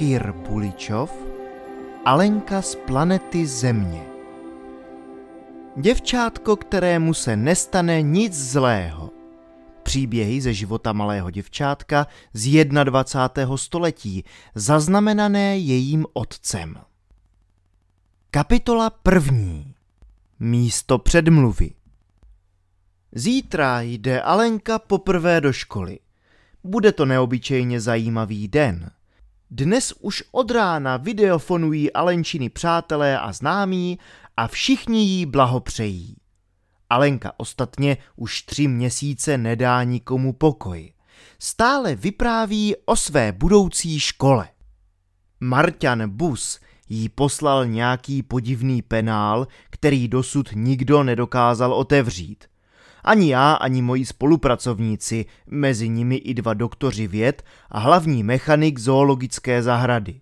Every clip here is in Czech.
Kýr Puličov, Alenka z planety Země. Děvčátko, kterému se nestane nic zlého. Příběhy ze života malého děvčátka z 21. století, zaznamenané jejím otcem. Kapitola první. Místo předmluvy. Zítra jde Alenka poprvé do školy. Bude to neobyčejně zajímavý den – dnes už od rána videofonují Alenčiny přátelé a známí a všichni jí blahopřejí. Alenka ostatně už tři měsíce nedá nikomu pokoj. Stále vypráví o své budoucí škole. Marťan Bus jí poslal nějaký podivný penál, který dosud nikdo nedokázal otevřít. Ani já, ani moji spolupracovníci, mezi nimi i dva doktoři věd a hlavní mechanik zoologické zahrady.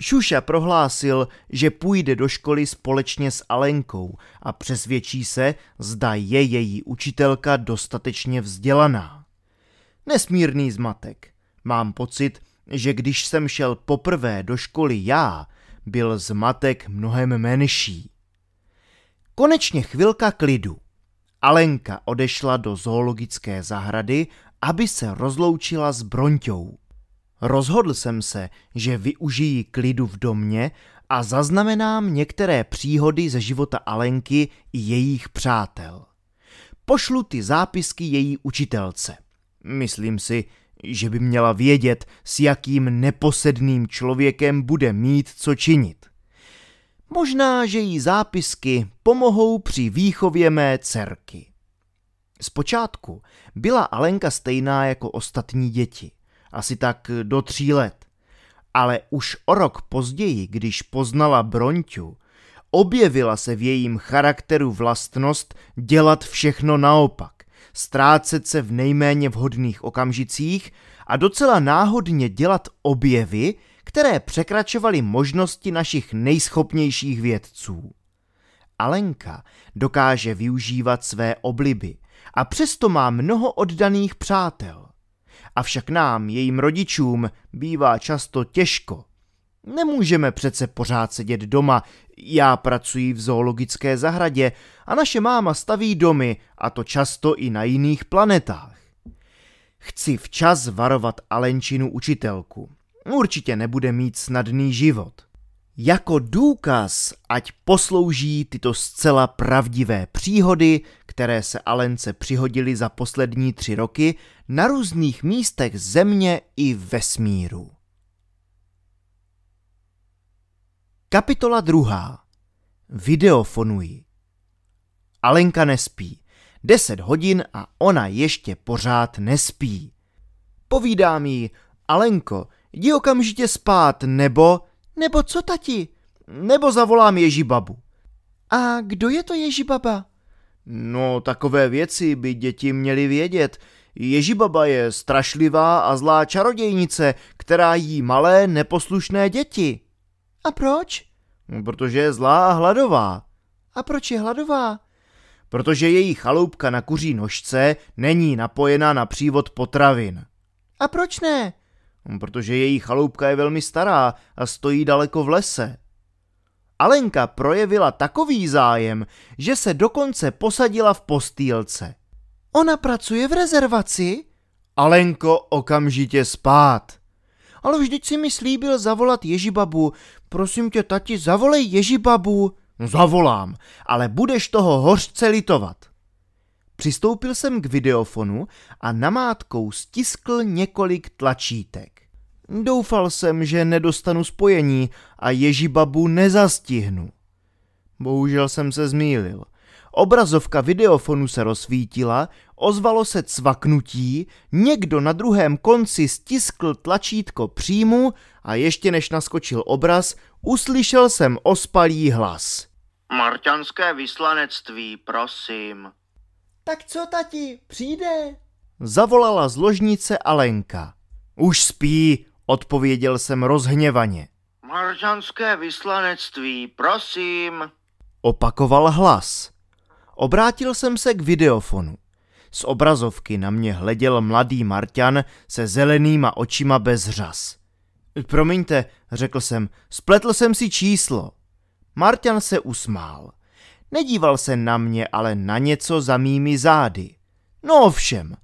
Šuša prohlásil, že půjde do školy společně s Alenkou a přesvědčí se, zda je její učitelka dostatečně vzdělaná. Nesmírný zmatek. Mám pocit, že když jsem šel poprvé do školy já, byl zmatek mnohem menší. Konečně chvilka klidu. Alenka odešla do zoologické zahrady, aby se rozloučila s Bronťou. Rozhodl jsem se, že využijí klidu v domě a zaznamenám některé příhody ze života Alenky i jejich přátel. Pošlu ty zápisky její učitelce. Myslím si, že by měla vědět, s jakým neposedným člověkem bude mít co činit. Možná, že jí zápisky pomohou při výchově mé dcerky. Zpočátku byla Alenka stejná jako ostatní děti, asi tak do tří let. Ale už o rok později, když poznala Bronťu, objevila se v jejím charakteru vlastnost dělat všechno naopak, ztrácet se v nejméně vhodných okamžicích a docela náhodně dělat objevy, které překračovaly možnosti našich nejschopnějších vědců. Alenka dokáže využívat své obliby a přesto má mnoho oddaných přátel. Avšak nám, jejím rodičům, bývá často těžko. Nemůžeme přece pořád sedět doma, já pracuji v zoologické zahradě a naše máma staví domy, a to často i na jiných planetách. Chci včas varovat Alenčinu učitelku určitě nebude mít snadný život. Jako důkaz ať poslouží tyto zcela pravdivé příhody, které se Alence přihodily za poslední tři roky na různých místech země i vesmíru. Kapitola druhá. Videofonuji. Alenka nespí. Deset hodin a ona ještě pořád nespí. Povídám jí, Alenko, Jdi okamžitě spát, nebo... Nebo co, tati? Nebo zavolám Ježibabu. A kdo je to Ježíbaba? No, takové věci by děti měly vědět. Ježíbaba je strašlivá a zlá čarodějnice, která jí malé neposlušné děti. A proč? No, protože je zlá a hladová. A proč je hladová? Protože její chaloupka na kuří nožce není napojena na přívod potravin. A proč ne? Hm, protože její chaloupka je velmi stará a stojí daleko v lese. Alenka projevila takový zájem, že se dokonce posadila v postýlce. Ona pracuje v rezervaci? Alenko okamžitě spát. Ale vždyť si mi slíbil zavolat Ježibabu. Prosím tě, tati, zavolej Ježibabu. Zavolám, ale budeš toho hořce litovat. Přistoupil jsem k videofonu a namátkou stiskl několik tlačítek. Doufal jsem, že nedostanu spojení a Ježibabu nezastihnu. Bohužel jsem se zmýlil. Obrazovka videofonu se rozsvítila, ozvalo se cvaknutí, někdo na druhém konci stiskl tlačítko příjmu a ještě než naskočil obraz, uslyšel jsem ospalý hlas. Marťanské vyslanectví, prosím. Tak co, tati, přijde? Zavolala z ložnice Alenka. Už spí, odpověděl jsem rozhněvaně. Maržanské vyslanectví, prosím. Opakoval hlas. Obrátil jsem se k videofonu. Z obrazovky na mě hleděl mladý Marťan se zelenýma očima bez řas. Promiňte, řekl jsem, spletl jsem si číslo. Marťan se usmál. Nedíval se na mě, ale na něco za mými zády. No ovšem,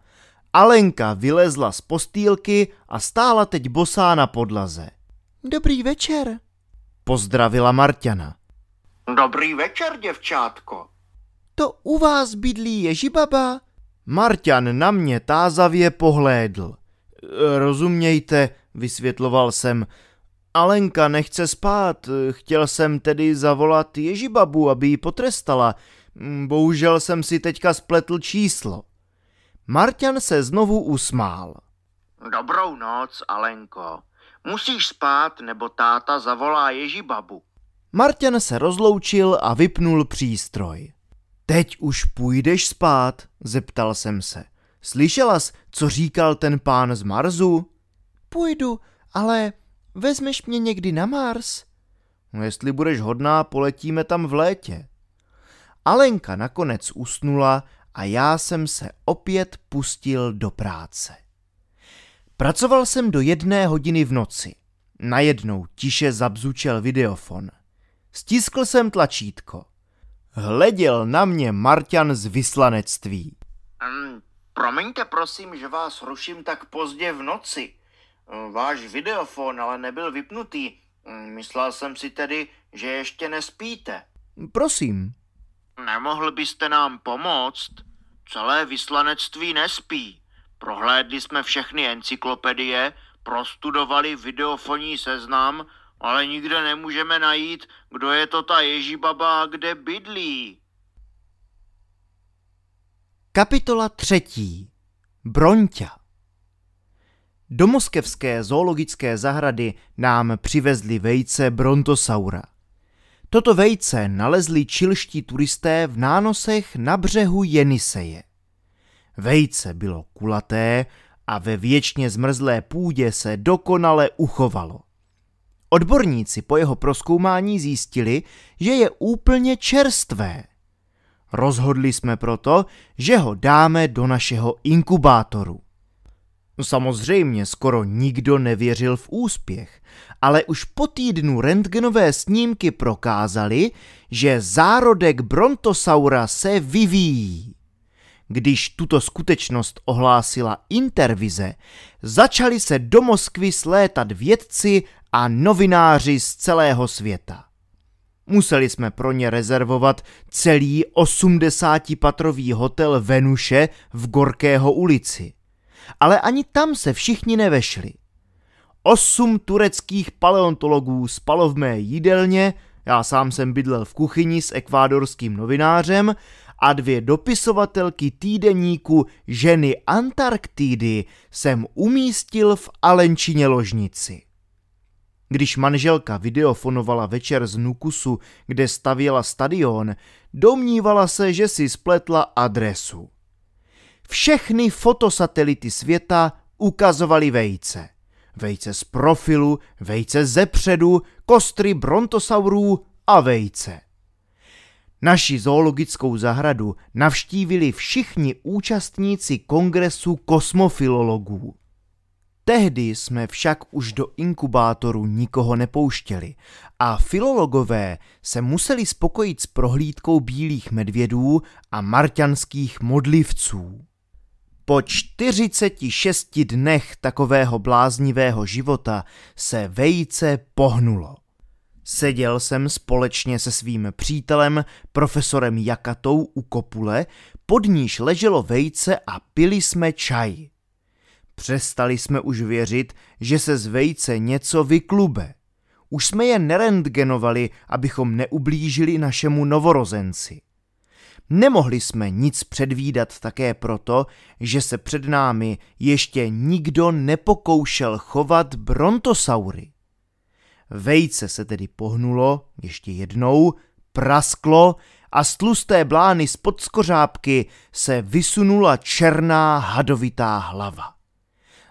Alenka vylezla z postýlky a stála teď bosá na podlaze. Dobrý večer, pozdravila Marťana. Dobrý večer, děvčátko. To u vás bydlí Ježibaba? Marťan na mě tázavě pohlédl. Rozumějte, vysvětloval jsem, Alenka nechce spát, chtěl jsem tedy zavolat Ježibabu, aby ji potrestala. Mm, bohužel jsem si teďka spletl číslo. Marťan se znovu usmál. Dobrou noc, Alenko. Musíš spát, nebo táta zavolá Ježibabu. Martin se rozloučil a vypnul přístroj. Teď už půjdeš spát, zeptal jsem se. jsi, co říkal ten pán z Marzu? Půjdu, ale Vezmeš mě někdy na Mars? No jestli budeš hodná, poletíme tam v létě. Alenka nakonec usnula a já jsem se opět pustil do práce. Pracoval jsem do jedné hodiny v noci. Najednou tiše zabzučel videofon. Stiskl jsem tlačítko. Hleděl na mě Marťan z vyslanectví. promiňte prosím, že vás ruším tak pozdě v noci, Eh, váš videofon ale nebyl vypnutý. Eh, myslel jsem si tedy, že ještě nespíte. Prosím. Nemohl byste nám pomoct? Celé vyslanectví nespí. Prohlédli jsme všechny encyklopedie, prostudovali videofonní seznam, ale nikde nemůžeme najít, kdo je to ta Ježíbaba a kde bydlí. Kapitola třetí. Bronťa. Do moskevské zoologické zahrady nám přivezli vejce brontosaura. Toto vejce nalezli čilští turisté v nánosech na břehu Jeniseje. Vejce bylo kulaté a ve věčně zmrzlé půdě se dokonale uchovalo. Odborníci po jeho proskoumání zjistili, že je úplně čerstvé. Rozhodli jsme proto, že ho dáme do našeho inkubátoru. No samozřejmě, skoro nikdo nevěřil v úspěch, ale už po týdnu rentgenové snímky prokázaly, že zárodek brontosaura se vyvíjí. Když tuto skutečnost ohlásila Intervize, začali se do Moskvy slétat vědci a novináři z celého světa. Museli jsme pro ně rezervovat celý 80-patrový hotel Venuše v Gorkého ulici – ale ani tam se všichni nevešli. Osm tureckých paleontologů spalo v mé jídelně, já sám jsem bydlel v kuchyni s ekvádorským novinářem a dvě dopisovatelky týdeníku Ženy Antarktidy jsem umístil v Alenčině ložnici. Když manželka videofonovala večer z Nukusu, kde stavěla stadion, domnívala se, že si spletla adresu. Všechny fotosatelity světa ukazovaly vejce. Vejce z profilu, vejce ze předu, kostry brontosaurů a vejce. Naši zoologickou zahradu navštívili všichni účastníci kongresu kosmofilologů. Tehdy jsme však už do inkubátoru nikoho nepouštěli a filologové se museli spokojit s prohlídkou bílých medvědů a marťanských modlivců. Po 46 dnech takového bláznivého života se vejce pohnulo. Seděl jsem společně se svým přítelem, profesorem Jakatou u kopule, pod níž leželo vejce a pili jsme čaj. Přestali jsme už věřit, že se z vejce něco vyklube. Už jsme je nerentgenovali, abychom neublížili našemu novorozenci. Nemohli jsme nic předvídat také proto, že se před námi ještě nikdo nepokoušel chovat brontosaury. Vejce se tedy pohnulo ještě jednou, prasklo a z tlusté blány spod skořápky se vysunula černá hadovitá hlava.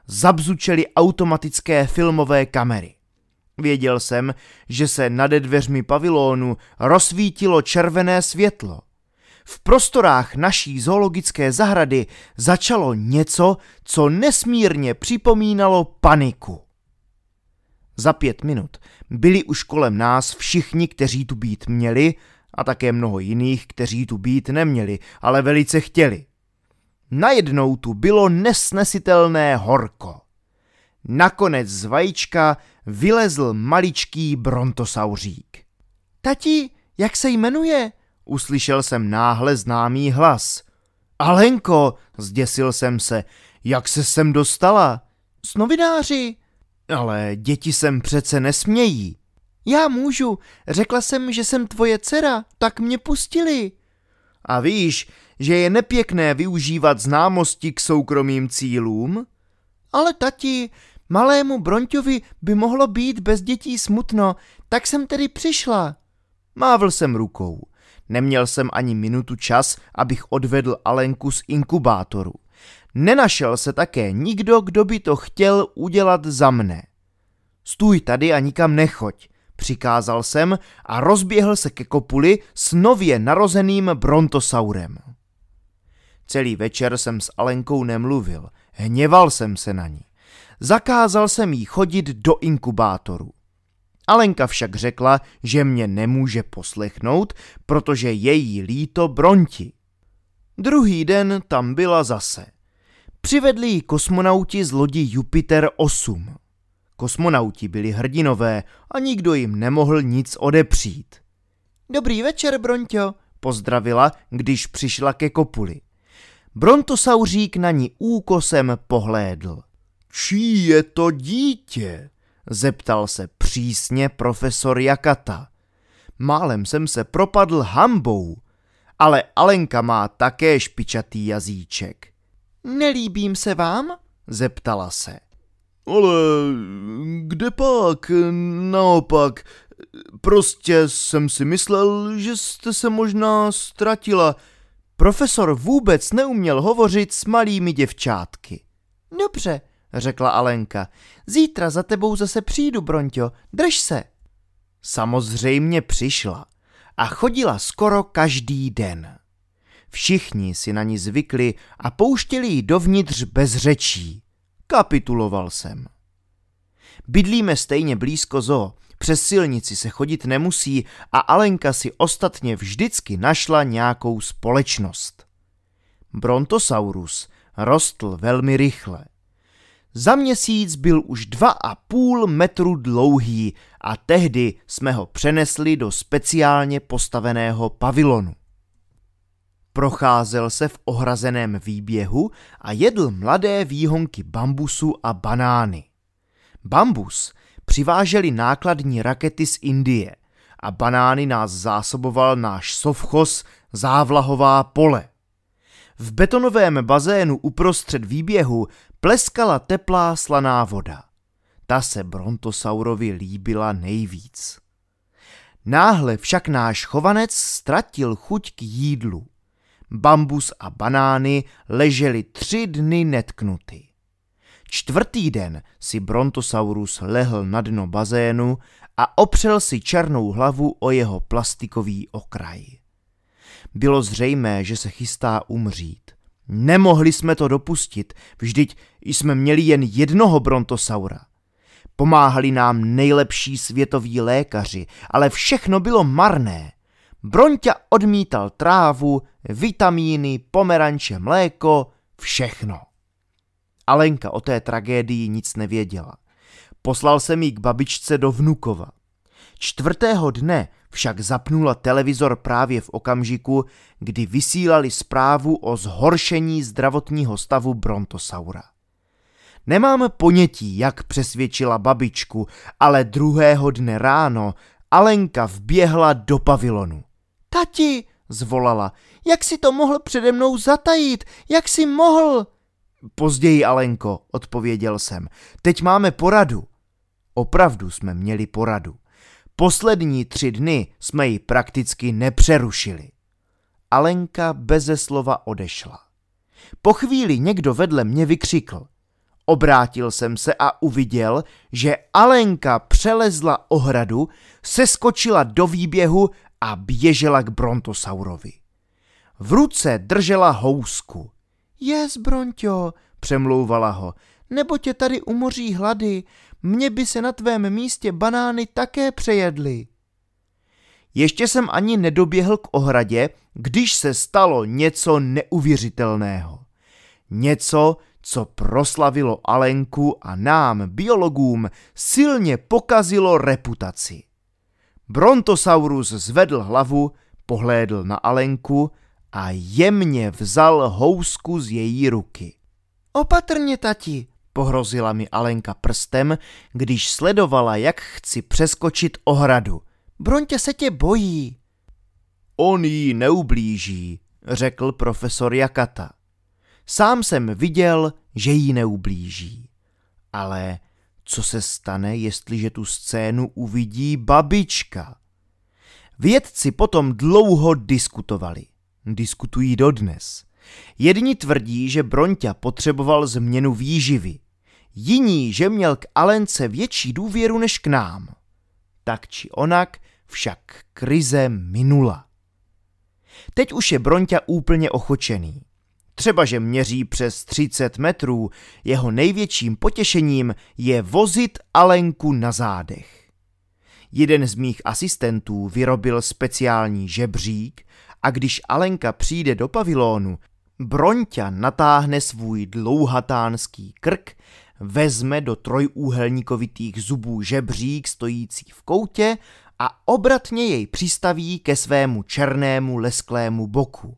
Zabzučely automatické filmové kamery. Věděl jsem, že se nade dveřmi pavilonu rozsvítilo červené světlo. V prostorách naší zoologické zahrady začalo něco, co nesmírně připomínalo paniku. Za pět minut byli už kolem nás všichni, kteří tu být měli, a také mnoho jiných, kteří tu být neměli, ale velice chtěli. Najednou tu bylo nesnesitelné horko. Nakonec z vajíčka vylezl maličký brontosauřík. Tati, jak se jmenuje? Uslyšel jsem náhle známý hlas. Alenko, zděsil jsem se, jak se sem dostala? S novináři. Ale děti sem přece nesmějí. Já můžu, řekla jsem, že jsem tvoje dcera, tak mě pustili. A víš, že je nepěkné využívat známosti k soukromým cílům? Ale tati, malému Bronťovi by mohlo být bez dětí smutno, tak jsem tedy přišla. Mávl jsem rukou. Neměl jsem ani minutu čas, abych odvedl Alenku z inkubátoru. Nenašel se také nikdo, kdo by to chtěl udělat za mne. Stůj tady a nikam nechoď, přikázal jsem a rozběhl se ke kopuli s nově narozeným brontosaurem. Celý večer jsem s Alenkou nemluvil, hněval jsem se na ní. Zakázal jsem jí chodit do inkubátoru. Alenka však řekla, že mě nemůže poslechnout, protože její líto bronti. Druhý den tam byla zase. Přivedli ji kosmonauti z lodi Jupiter 8. Kosmonauti byli hrdinové a nikdo jim nemohl nic odepřít. Dobrý večer, Bronťo, pozdravila, když přišla ke kopuli. Brontosaurík na ní úkosem pohlédl. Čí je to dítě? zeptal se přísně profesor Jakata. Málem jsem se propadl hambou, ale Alenka má také špičatý jazyček. Nelíbím se vám? zeptala se. Ale kde pak? Naopak, prostě jsem si myslel, že jste se možná ztratila. Profesor vůbec neuměl hovořit s malými děvčátky. Dobře, řekla Alenka. Zítra za tebou zase přijdu, Bronťo, drž se. Samozřejmě přišla a chodila skoro každý den. Všichni si na ní zvykli a pouštěli ji dovnitř bez řečí. Kapituloval jsem. Bydlíme stejně blízko zoo, přes silnici se chodit nemusí a Alenka si ostatně vždycky našla nějakou společnost. Brontosaurus rostl velmi rychle – za měsíc byl už dva a půl metru dlouhý a tehdy jsme ho přenesli do speciálně postaveného pavilonu. Procházel se v ohrazeném výběhu a jedl mladé výhonky bambusu a banány. Bambus přiváželi nákladní rakety z Indie a banány nás zásoboval náš sovchos závlahová pole. V betonovém bazénu uprostřed výběhu pleskala teplá slaná voda. Ta se Brontosaurovi líbila nejvíc. Náhle však náš chovanec ztratil chuť k jídlu. Bambus a banány ležely tři dny netknuty. Čtvrtý den si Brontosaurus lehl na dno bazénu a opřel si černou hlavu o jeho plastikový okraj. Bylo zřejmé, že se chystá umřít. Nemohli jsme to dopustit, vždyť jsme měli jen jednoho brontosaura. Pomáhali nám nejlepší světoví lékaři, ale všechno bylo marné. Bronťa odmítal trávu, vitamíny, pomeranče, mléko, všechno. Alenka o té tragédii nic nevěděla. Poslal jsem ji k babičce do Vnukova. Čtvrtého dne však zapnula televizor právě v okamžiku, kdy vysílali zprávu o zhoršení zdravotního stavu brontosaura. Nemám ponětí, jak přesvědčila babičku, ale druhého dne ráno Alenka vběhla do pavilonu. Tati, zvolala, jak si to mohl přede mnou zatajit, jak si mohl? Později, Alenko, odpověděl jsem, teď máme poradu. Opravdu jsme měli poradu. Poslední tři dny jsme ji prakticky nepřerušili. Alenka beze slova odešla. Po chvíli někdo vedle mě vykřikl. Obrátil jsem se a uviděl, že Alenka přelezla ohradu, seskočila do výběhu a běžela k brontosaurovi. V ruce držela housku. Jez, Bronťo, přemlouvala ho, nebo tě tady umoří hlady, mě by se na tvém místě banány také přejedly. Ještě jsem ani nedoběhl k ohradě, když se stalo něco neuvěřitelného. Něco, co proslavilo Alenku a nám, biologům, silně pokazilo reputaci. Brontosaurus zvedl hlavu, pohlédl na Alenku a jemně vzal housku z její ruky. Opatrně, tati, pohrozila mi Alenka prstem, když sledovala, jak chci přeskočit ohradu. Broňte se tě bojí. On jí neublíží, řekl profesor Jakata. Sám jsem viděl, že jí neublíží. Ale co se stane, jestliže tu scénu uvidí babička? Vědci potom dlouho diskutovali. Diskutují dodnes. Jedni tvrdí, že Bronťa potřeboval změnu výživy. Jiní, že měl k Alence větší důvěru než k nám. Tak či onak však krize minula. Teď už je Bronťa úplně ochočený. Třeba, že měří přes 30 metrů, jeho největším potěšením je vozit Alenku na zádech. Jeden z mých asistentů vyrobil speciální žebřík a když Alenka přijde do pavilonu, Bronťa natáhne svůj dlouhatánský krk, vezme do trojúhelníkovitých zubů žebřík stojící v koutě a obratně jej přistaví ke svému černému lesklému boku.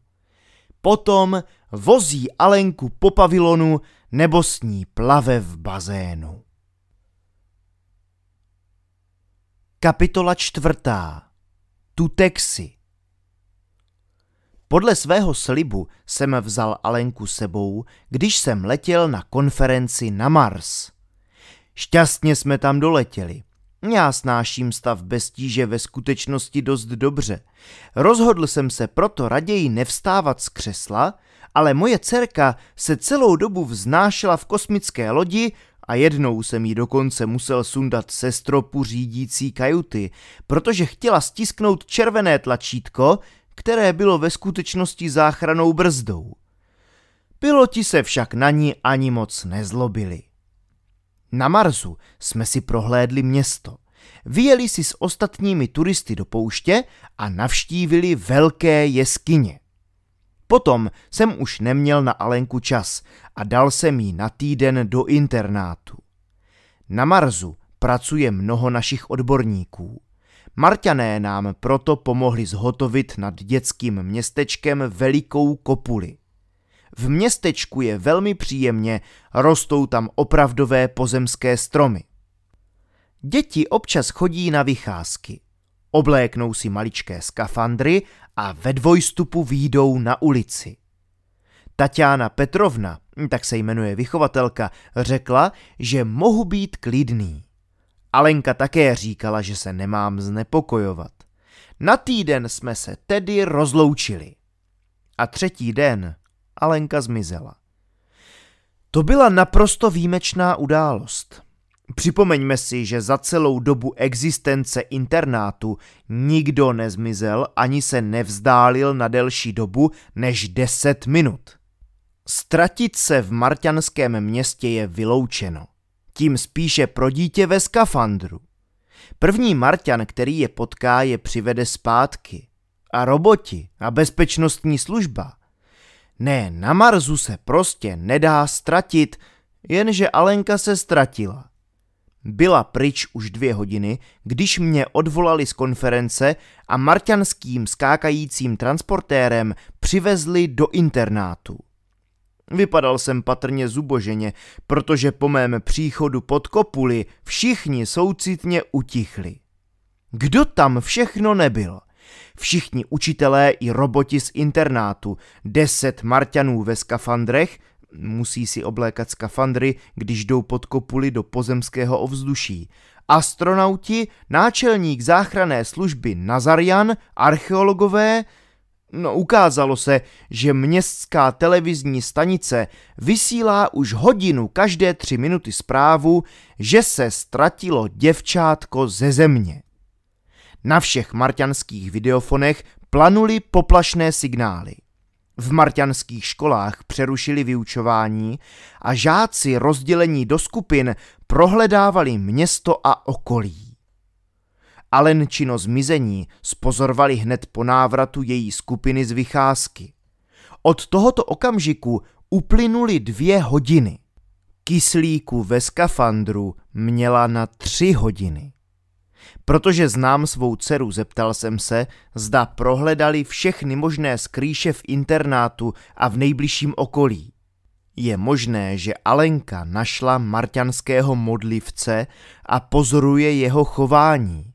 Potom vozí Alenku po pavilonu nebo s ní plave v bazénu. Kapitola čtvrtá. Tutexi. Podle svého slibu jsem vzal Alenku sebou, když jsem letěl na konferenci na Mars. Šťastně jsme tam doletěli. Já snáším stav bez tíže ve skutečnosti dost dobře. Rozhodl jsem se proto raději nevstávat z křesla, ale moje dcerka se celou dobu vznášela v kosmické lodi a jednou jsem ji dokonce musel sundat se stropu řídící kajuty, protože chtěla stisknout červené tlačítko, které bylo ve skutečnosti záchranou brzdou. Piloti se však na ní ani moc nezlobili. Na Marsu jsme si prohlédli město. Vyjeli si s ostatními turisty do pouště a navštívili velké jeskyně. Potom jsem už neměl na Alenku čas a dal jsem jí na týden do internátu. Na Marsu pracuje mnoho našich odborníků. Marťané nám proto pomohli zhotovit nad dětským městečkem velikou kopuli. V městečku je velmi příjemně, rostou tam opravdové pozemské stromy. Děti občas chodí na vycházky. Obléknou si maličké skafandry a ve dvojstupu výjdou na ulici. Tatiana Petrovna, tak se jmenuje vychovatelka, řekla, že mohu být klidný. Alenka také říkala, že se nemám znepokojovat. Na týden jsme se tedy rozloučili. A třetí den Alenka zmizela. To byla naprosto výjimečná událost. Připomeňme si, že za celou dobu existence internátu nikdo nezmizel ani se nevzdálil na delší dobu než 10 minut. Ztratit se v marťanském městě je vyloučeno tím spíše pro dítě ve skafandru. První Marťan, který je potká, je přivede zpátky. A roboti a bezpečnostní služba. Ne, na Marzu se prostě nedá ztratit, jenže Alenka se ztratila. Byla pryč už dvě hodiny, když mě odvolali z konference a marťanským skákajícím transportérem přivezli do internátu. Vypadal jsem patrně zuboženě, protože po mém příchodu pod kopuli všichni soucitně utichli. Kdo tam všechno nebyl? Všichni učitelé i roboti z internátu, deset marťanů ve skafandrech, musí si oblékat skafandry, když jdou pod kopuli do pozemského ovzduší, astronauti, náčelník záchranné služby Nazarian, archeologové, No ukázalo se, že městská televizní stanice vysílá už hodinu každé tři minuty zprávu, že se ztratilo děvčátko ze země. Na všech marťanských videofonech planuly poplašné signály. V marťanských školách přerušili vyučování a žáci rozdělení do skupin prohledávali město a okolí. Alenčino zmizení spozorovali hned po návratu její skupiny z vycházky. Od tohoto okamžiku uplynuly dvě hodiny. Kyslíku ve skafandru měla na tři hodiny. Protože znám svou dceru, zeptal jsem se, zda prohledali všechny možné skrýše v internátu a v nejbližším okolí. Je možné, že Alenka našla marťanského modlivce a pozoruje jeho chování.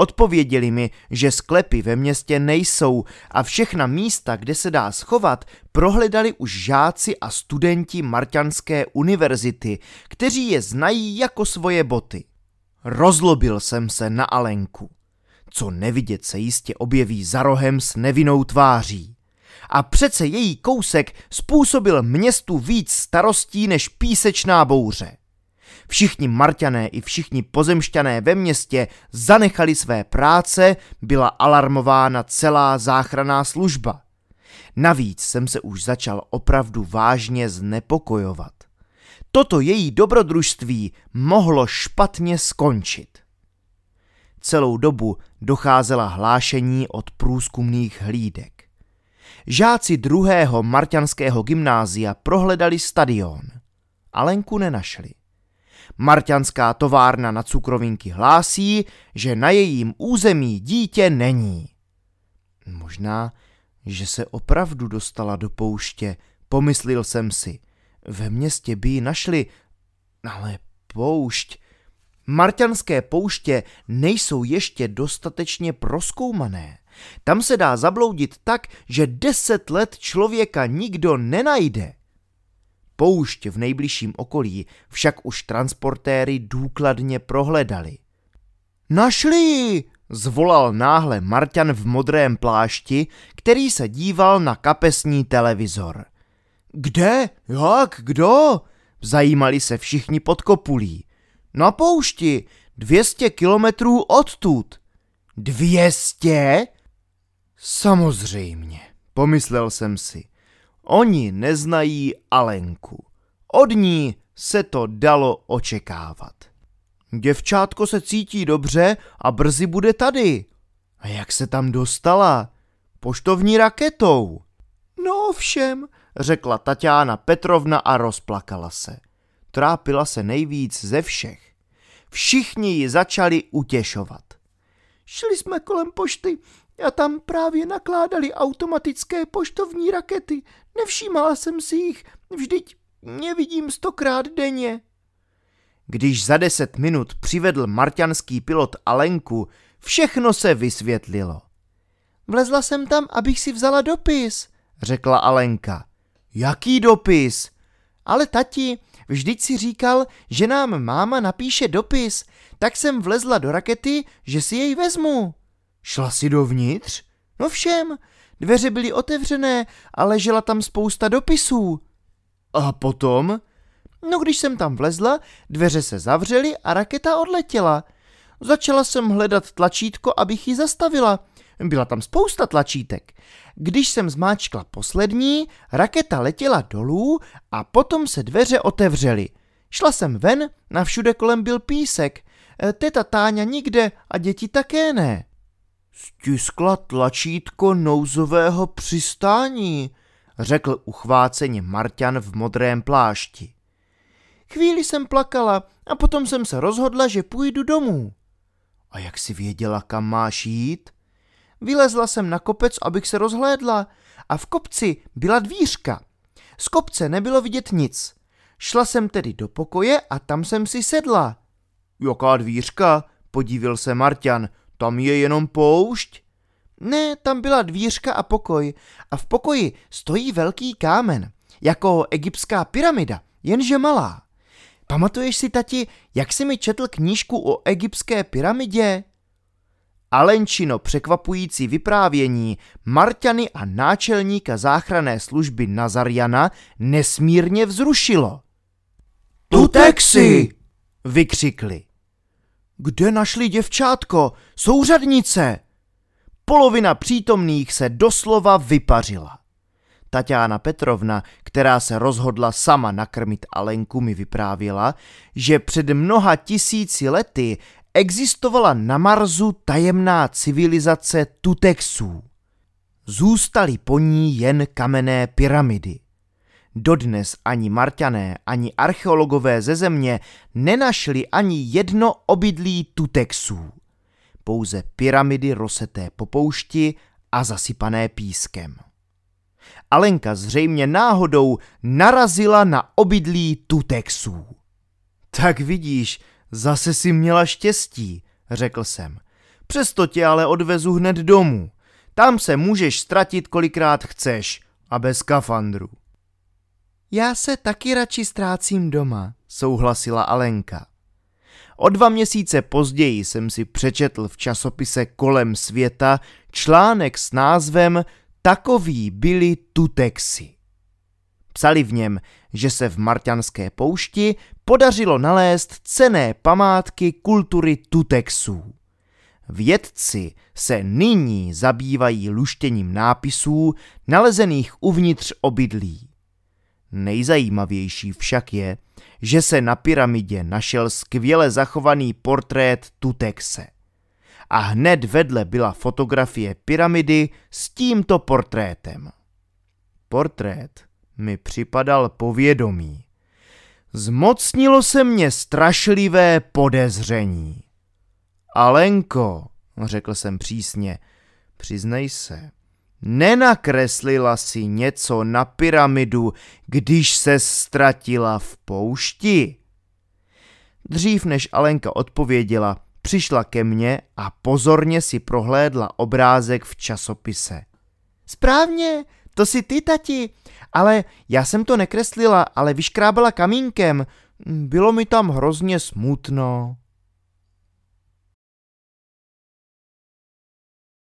Odpověděli mi, že sklepy ve městě nejsou a všechna místa, kde se dá schovat, prohledali už žáci a studenti Marťanské univerzity, kteří je znají jako svoje boty. Rozlobil jsem se na Alenku. Co nevidět se jistě objeví za rohem s nevinou tváří. A přece její kousek způsobil městu víc starostí než písečná bouře. Všichni marťané i všichni pozemšťané ve městě zanechali své práce, byla alarmována celá záchranná služba. Navíc jsem se už začal opravdu vážně znepokojovat. Toto její dobrodružství mohlo špatně skončit. Celou dobu docházela hlášení od průzkumných hlídek. Žáci druhého marťanského gymnázia prohledali stadion. Alenku nenašli. Marťanská továrna na cukrovinky hlásí, že na jejím území dítě není. Možná, že se opravdu dostala do pouště, pomyslil jsem si. Ve městě by ji našli, ale poušť. Marťanské pouště nejsou ještě dostatečně proskoumané. Tam se dá zabloudit tak, že deset let člověka nikdo nenajde. Poušť v nejbližším okolí však už transportéry důkladně prohledali. Našli! zvolal náhle Marťan v modrém plášti, který se díval na kapesní televizor. Kde? Jak? Kdo? Zajímali se všichni pod kopulí. Na poušti, 200 kilometrů odtud. 200? Samozřejmě, pomyslel jsem si. Oni neznají Alenku. Od ní se to dalo očekávat. Děvčátko se cítí dobře a brzy bude tady. A jak se tam dostala? Poštovní raketou. No ovšem, řekla Tatiana Petrovna a rozplakala se. Trápila se nejvíc ze všech. Všichni ji začali utěšovat. Šli jsme kolem pošty a tam právě nakládali automatické poštovní rakety. Nevšímala jsem si jich, vždyť mě vidím stokrát denně. Když za deset minut přivedl marťanský pilot Alenku, všechno se vysvětlilo. Vlezla jsem tam, abych si vzala dopis, řekla Alenka. Jaký dopis? Ale tati, vždyť si říkal, že nám máma napíše dopis, tak jsem vlezla do rakety, že si jej vezmu. Šla si dovnitř? No všem, dveře byly otevřené a ležela tam spousta dopisů. A potom? No když jsem tam vlezla, dveře se zavřely a raketa odletěla. Začala jsem hledat tlačítko, abych ji zastavila. Byla tam spousta tlačítek. Když jsem zmáčkla poslední, raketa letěla dolů a potom se dveře otevřely. Šla jsem ven, navšude kolem byl písek. E, teta Táňa nikde a děti také ne. Stiskla tlačítko nouzového přistání, řekl uchváceně Marťan v modrém plášti. Chvíli jsem plakala a potom jsem se rozhodla, že půjdu domů. A jak si věděla, kam máš jít? Vylezla jsem na kopec, abych se rozhlédla a v kopci byla dvířka. Z kopce nebylo vidět nic. Šla jsem tedy do pokoje a tam jsem si sedla. Jaká dvířka? Podívil se Marťan. Tam je jenom poušť? Ne, tam byla dvířka a pokoj. A v pokoji stojí velký kámen, jako egyptská pyramida, jenže malá. Pamatuješ si, tati, jak jsi mi četl knížku o egyptské pyramidě? Alenčino překvapující vyprávění Marťany a náčelníka záchranné služby Nazariana nesmírně vzrušilo. Tutek si! vykřikli. Kde našli děvčátko? Souřadnice! Polovina přítomných se doslova vypařila. Tatiana Petrovna, která se rozhodla sama nakrmit Alenku, mi vyprávěla, že před mnoha tisíci lety existovala na Marzu tajemná civilizace Tutexů. Zůstaly po ní jen kamenné pyramidy. Dodnes ani Marťané, ani archeologové ze země nenašli ani jedno obydlí tutexů. Pouze pyramidy roseté po poušti a zasypané pískem. Alenka zřejmě náhodou narazila na obydlí tutexů. Tak vidíš, zase si měla štěstí, řekl jsem. Přesto tě ale odvezu hned domů. Tam se můžeš ztratit kolikrát chceš a bez kafandru. Já se taky radši ztrácím doma, souhlasila Alenka. O dva měsíce později jsem si přečetl v časopise Kolem světa článek s názvem Takoví byli tutexi. Psali v něm, že se v Marťanské poušti podařilo nalézt cené památky kultury tutexů. Vědci se nyní zabývají luštěním nápisů nalezených uvnitř obydlí. Nejzajímavější však je, že se na pyramidě našel skvěle zachovaný portrét Tutekse. A hned vedle byla fotografie pyramidy s tímto portrétem. Portrét mi připadal povědomí. Zmocnilo se mě strašlivé podezření. Alenko, řekl jsem přísně, přiznej se, Nenakreslila si něco na pyramidu, když se ztratila v poušti? Dřív než Alenka odpověděla, přišla ke mně a pozorně si prohlédla obrázek v časopise. Správně, to si ty, tati, ale já jsem to nekreslila, ale vyškrábala kamínkem. Bylo mi tam hrozně smutno.